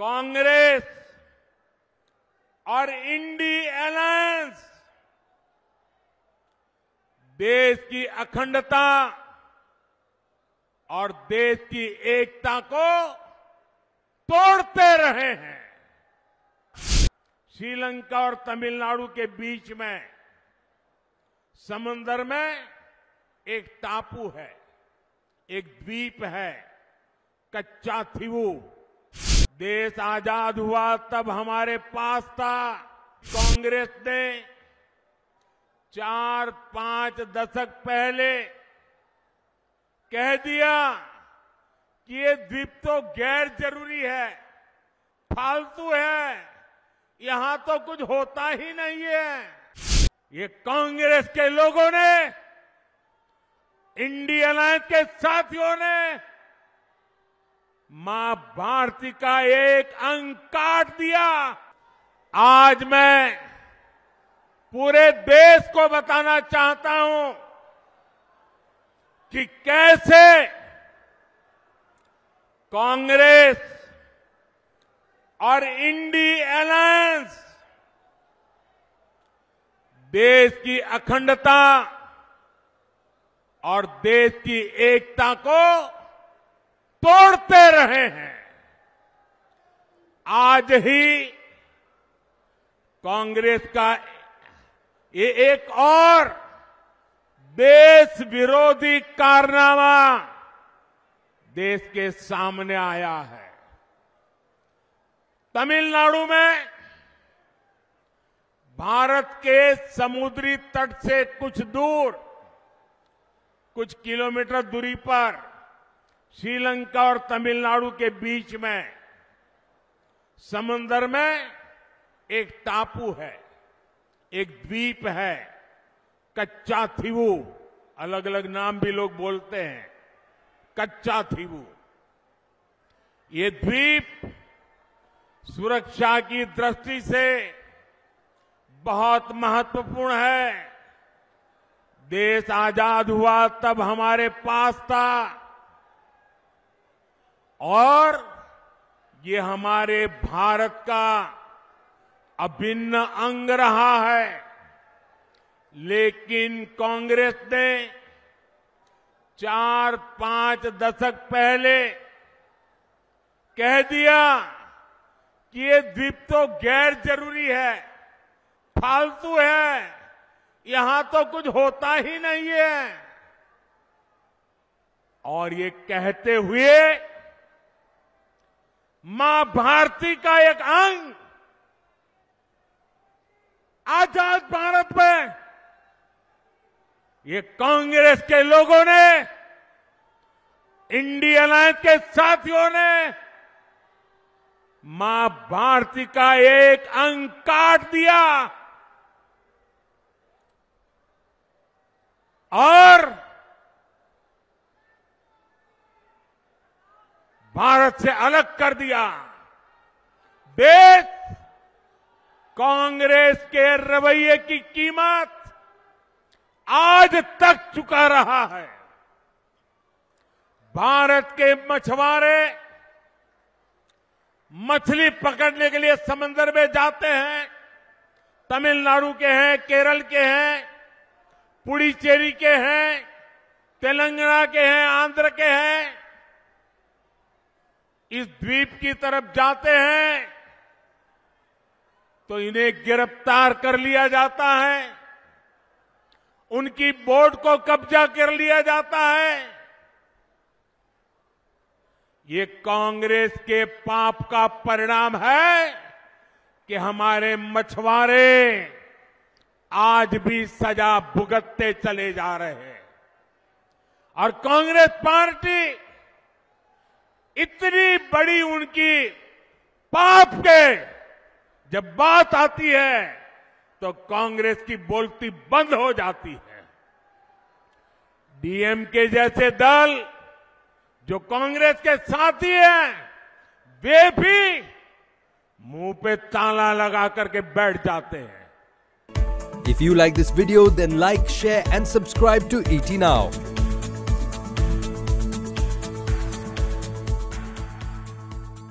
कांग्रेस और इंडी एलायस देश की अखंडता और देश की एकता को तोड़ते रहे हैं श्रीलंका और तमिलनाडु के बीच में समंदर में एक टापू है एक द्वीप है कच्चा थीवू देश आजाद हुआ तब हमारे पास था कांग्रेस ने चार पांच दशक पहले कह दिया कि ये द्वीप तो गैर जरूरी है फालतू है यहां तो कुछ होता ही नहीं है ये कांग्रेस के लोगों ने इंडियन अलायंस के साथियों ने मां भारती का एक अंग काट दिया आज मैं पूरे देश को बताना चाहता हूं कि कैसे कांग्रेस और इंडी एलायंस देश की अखंडता और देश की एकता को तोड़ते रहे हैं आज ही कांग्रेस का ये एक और देश विरोधी कारनामा देश के सामने आया है तमिलनाडु में भारत के समुद्री तट से कुछ दूर कुछ किलोमीटर दूरी पर श्रीलंका और तमिलनाडु के बीच में समंदर में एक टापू है एक द्वीप है कच्चा थीवू अलग अलग नाम भी लोग बोलते हैं कच्चा थीवू ये द्वीप सुरक्षा की दृष्टि से बहुत महत्वपूर्ण है देश आजाद हुआ तब हमारे पास था और ये हमारे भारत का अभिन्न अंग रहा है लेकिन कांग्रेस ने चार पांच दशक पहले कह दिया कि ये द्वीप तो गैर जरूरी है फालतू है यहां तो कुछ होता ही नहीं है और ये कहते हुए मां भारती का एक अंग आजाद भारत में ये कांग्रेस के लोगों ने इंडी अलायंस के साथियों ने मां भारती का एक अंग काट दिया और भारत से अलग कर दिया देश कांग्रेस के रवैये की कीमत आज तक चुका रहा है भारत के मछुआरे मछली पकड़ने के लिए समंदर में जाते हैं तमिलनाडु के हैं केरल के हैं पुडुचेरी के हैं तेलंगाना के हैं आंध्र के हैं इस द्वीप की तरफ जाते हैं तो इन्हें गिरफ्तार कर लिया जाता है उनकी बोट को कब्जा कर लिया जाता है ये कांग्रेस के पाप का परिणाम है कि हमारे मछुआरे आज भी सजा भुगतते चले जा रहे हैं और कांग्रेस पार्टी इतनी बड़ी उनकी पाप के जब बात आती है तो कांग्रेस की बोलती बंद हो जाती है डीएमके जैसे दल जो कांग्रेस के साथी हैं वे भी मुंह पे ताला लगा करके बैठ जाते हैं if you like this video then like share and subscribe to it now